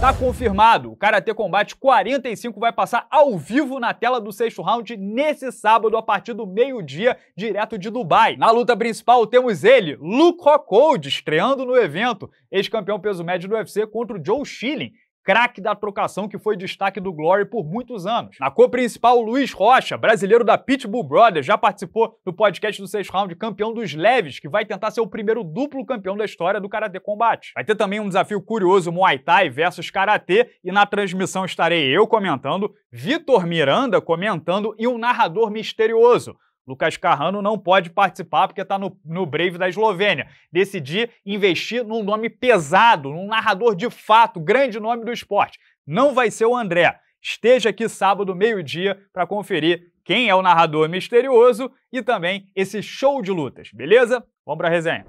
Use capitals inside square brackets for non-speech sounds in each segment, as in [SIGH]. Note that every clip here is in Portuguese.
Tá confirmado, o Karatê Combate 45 vai passar ao vivo na tela do sexto round nesse sábado a partir do meio-dia, direto de Dubai. Na luta principal temos ele, Luke Rockhold, estreando no evento, ex-campeão peso médio do UFC contra o Joe Schilling craque da trocação que foi destaque do Glory por muitos anos. Na cor principal, Luiz Rocha, brasileiro da Pitbull Brothers, já participou do podcast do 6 round, campeão dos leves, que vai tentar ser o primeiro duplo campeão da história do Karatê Combate. Vai ter também um desafio curioso, Muay Thai versus Karatê, e na transmissão estarei eu comentando, Vitor Miranda comentando e um narrador misterioso. Lucas Carrano não pode participar porque está no, no Brave da Eslovênia. Decidi investir num nome pesado, num narrador de fato, grande nome do esporte. Não vai ser o André. Esteja aqui sábado, meio-dia, para conferir quem é o narrador misterioso e também esse show de lutas, beleza? Vamos para a resenha.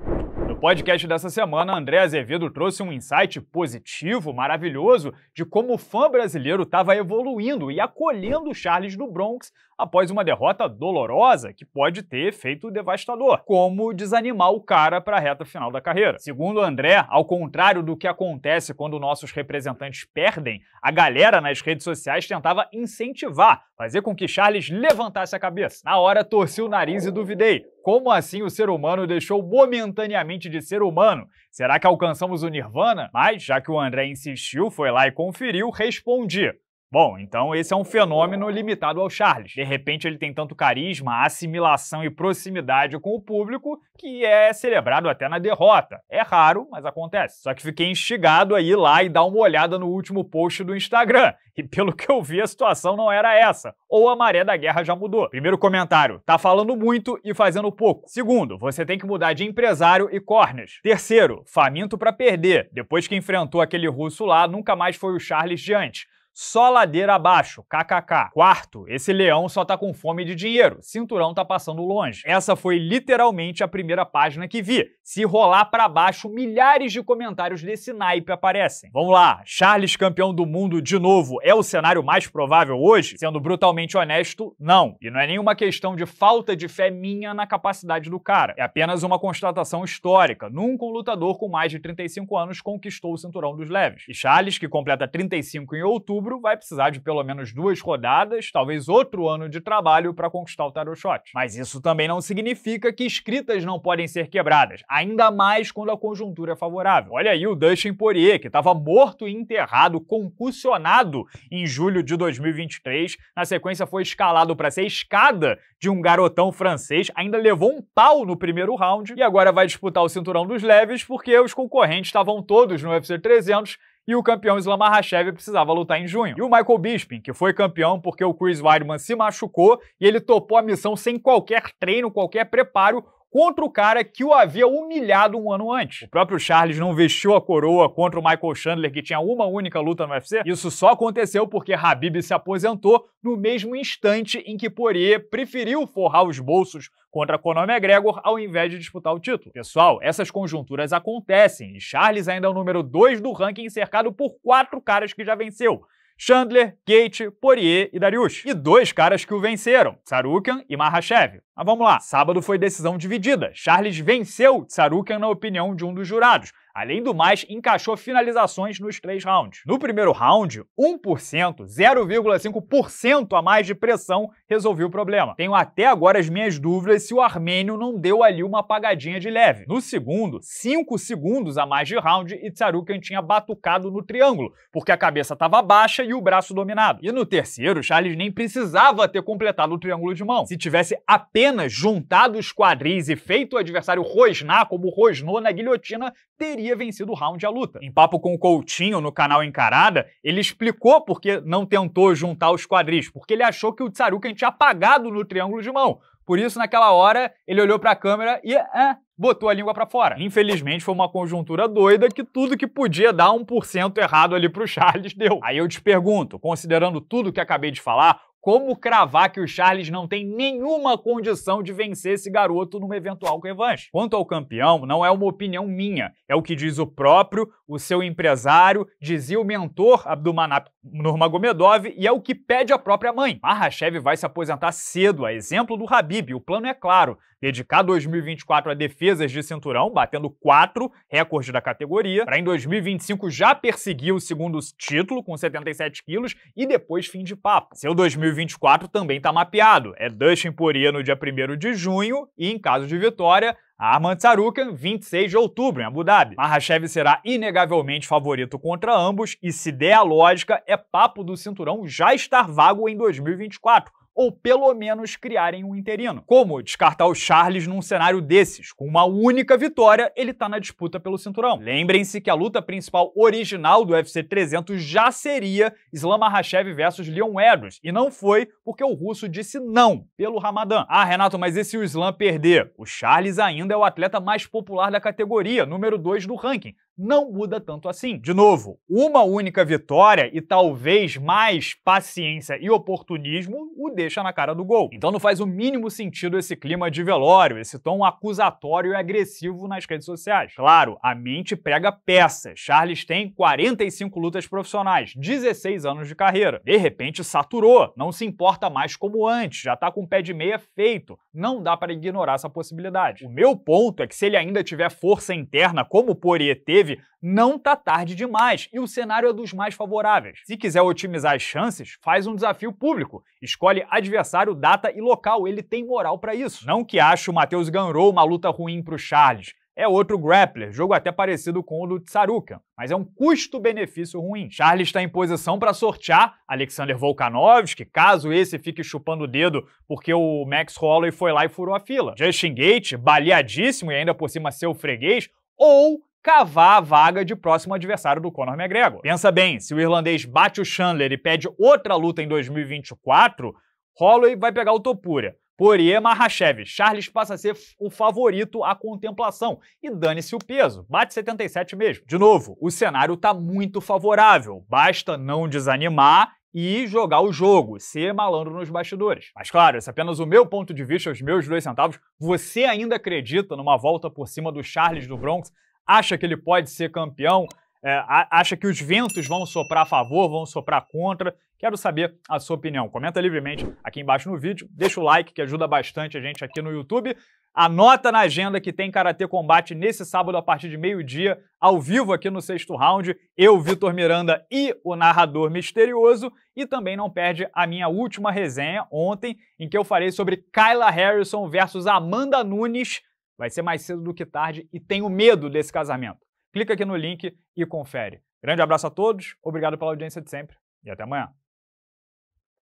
No podcast dessa semana, André Azevedo trouxe um insight positivo, maravilhoso, de como o fã brasileiro estava evoluindo e acolhendo o Charles do Bronx após uma derrota dolorosa que pode ter efeito devastador, como desanimar o cara para a reta final da carreira. Segundo André, ao contrário do que acontece quando nossos representantes perdem, a galera nas redes sociais tentava incentivar, fazer com que Charles levantasse a cabeça. Na hora torci o nariz e duvidei. Como assim o ser humano deixou momentaneamente de ser humano? Será que alcançamos o nirvana? Mas já que o André insistiu, foi lá e conferiu, respondi: Bom, então esse é um fenômeno limitado ao Charles. De repente ele tem tanto carisma, assimilação e proximidade com o público que é celebrado até na derrota. É raro, mas acontece. Só que fiquei instigado a ir lá e dar uma olhada no último post do Instagram. [LAUGHS] E pelo que eu vi, a situação não era essa. Ou a maré da guerra já mudou. Primeiro comentário: tá falando muito e fazendo pouco. Segundo, você tem que mudar de empresário e cornes. Terceiro, faminto para perder. Depois que enfrentou aquele russo lá, nunca mais foi o Charles diante. Só ladeira abaixo, kkk. Quarto, esse leão só tá com fome de dinheiro, cinturão tá passando longe. Essa foi literalmente a primeira página que vi. Se rolar para baixo, milhares de comentários desse naipe aparecem. Vamos lá, Charles campeão do mundo de novo é o cenário mais provável hoje? Sendo brutalmente honesto, não. E não é nenhuma questão de falta de fé minha na capacidade do cara. É apenas uma constatação histórica. Nunca um lutador com mais de 35 anos conquistou o cinturão dos leves. E Charles, que completa 35 em outubro, outubro, vai precisar de pelo menos duas rodadas, talvez outro ano de trabalho para conquistar o tarot shot. Mas isso também não significa que escritas não podem ser quebradas, ainda mais quando a conjuntura é favorável. Olha aí o Dustin Poirier, que estava morto e enterrado, concussionado em julho de 2023, na sequência foi escalado para ser escada de um garotão francês, ainda levou um pau no primeiro round e agora vai disputar o cinturão dos leves porque os concorrentes estavam todos no UFC 300 e o campeão Islam Makhachev precisava lutar em junho. E o Michael Bisping, que foi campeão porque o Chris Weidman se machucou e ele topou a missão sem qualquer treino, qualquer preparo, contra o cara que o havia humilhado um ano antes. O próprio Charles não vestiu a coroa contra o Michael Chandler, que tinha uma única luta no UFC. Isso só aconteceu porque Habib se aposentou no mesmo instante em que Poirier preferiu forrar os bolsos contra Conor McGregor ao invés de disputar o título. Pessoal, essas conjunturas acontecem e Charles ainda é o número 2 do ranking cercado por quatro caras que já venceu. Chandler, Gate, Poirier e Dariush. E dois caras que o venceram, Tsarukyan e Mahashev. Mas vamos lá, sábado foi decisão dividida. Charles venceu Tsarukyan na opinião de um dos jurados, Além do mais, encaixou finalizações nos três rounds. No primeiro round, 1%, 0,5% a mais de pressão resolveu o problema. Tenho até agora as minhas dúvidas se o Armênio não deu ali uma apagadinha de leve. No segundo, 5 segundos a mais de round, Itsarukan tinha batucado no triângulo, porque a cabeça estava baixa e o braço dominado. E no terceiro, Charles nem precisava ter completado o triângulo de mão. Se tivesse apenas juntado os quadris e feito o adversário rosnar como rosnou na guilhotina, teria teria vencido o round à luta. Em papo com o Coutinho no canal Encarada, ele explicou por que não tentou juntar os quadris, porque ele achou que o Tsaruken tinha apagado no triângulo de mão. Por isso, naquela hora, ele olhou para a câmera e é, botou a língua para fora. Infelizmente, foi uma conjuntura doida que tudo que podia dar 1% errado ali pro Charles [LAUGHS] deu. Aí eu te pergunto, considerando tudo que acabei de falar, como cravar que o Charles não tem nenhuma condição de vencer esse garoto numa eventual revanche. Quanto ao campeão, não é uma opinião minha, é o que diz o próprio, o seu empresário, dizia o mentor Abdulmanap Nurmagomedov e é o que pede a própria mãe. Mahashev vai se aposentar cedo, a exemplo do Habib, o plano é claro, dedicar 2024 a defesas de cinturão, batendo quatro recordes da categoria, para em 2025 já perseguir o segundo título com 77 quilos e depois fim de papo. Seu 2025 2024 também está mapeado. É Dustin Poirier no dia 1 de junho e, em caso de vitória, Armand Tsarukan, 26 de outubro, em Abu Dhabi. Mahashev será inegavelmente favorito contra ambos e, se der a lógica, é papo do cinturão já estar vago em 2024 ou pelo menos criarem um interino. Como descartar o Charles num cenário desses? Com uma única vitória, ele tá na disputa pelo cinturão. Lembrem-se que a luta principal original do UFC 300 já seria Islam Makhachev versus Leon Edwards, e não foi porque o russo disse não pelo Ramadã. Ah, Renato, mas e se o Islam perder? O Charles ainda é o atleta mais popular da categoria, número 2 do ranking não muda tanto assim. De novo, uma única vitória e talvez mais paciência e oportunismo o deixa na cara do gol. Então não faz o mínimo sentido esse clima de velório, esse tom acusatório e agressivo nas redes sociais. Claro, a mente prega peças. Charles tem 45 lutas profissionais, 16 anos de carreira. De repente saturou, não se importa mais como antes, já tá com o pé de meia feito. Não dá para ignorar essa possibilidade. O meu ponto é que se ele ainda tiver força interna como o Poirier teve não tá tarde demais e o cenário é dos mais favoráveis. Se quiser otimizar as chances, faz um desafio público. Escolhe adversário, data e local, ele tem moral para isso. Não que ache o Matheus ganhou uma luta ruim pro Charles, é outro grappler, jogo até parecido com o do Tsaruka, mas é um custo-benefício ruim. Charles está em posição para sortear Alexander Volkanovski, caso esse fique chupando o dedo porque o Max Holloway foi lá e furou a fila. Justin Gate, baleadíssimo e ainda por cima seu freguês, ou cavar a vaga de próximo adversário do Conor McGregor. Pensa bem, se o irlandês bate o Chandler e pede outra luta em 2024, Holloway vai pegar o Topura. Poirier Mahashev, Charles passa a ser o favorito à contemplação. E dane-se o peso, bate 77 mesmo. De novo, o cenário está muito favorável, basta não desanimar e jogar o jogo, ser malandro nos bastidores. Mas claro, esse é apenas o meu ponto de vista, os meus dois centavos. Você ainda acredita numa volta por cima do Charles do Bronx acha que ele pode ser campeão, é, acha que os ventos vão soprar a favor, vão soprar contra. Quero saber a sua opinião. Comenta livremente aqui embaixo no vídeo, deixa o like que ajuda bastante a gente aqui no YouTube. Anota na agenda que tem Karatê Combate nesse sábado a partir de meio-dia, ao vivo aqui no sexto round. Eu, Vitor Miranda e o narrador misterioso. E também não perde a minha última resenha ontem, em que eu falei sobre Kyla Harrison versus Amanda Nunes Vai ser mais cedo do que tarde e tenho medo desse casamento. Clica aqui no link e confere. Grande abraço a todos, obrigado pela audiência de sempre e até amanhã.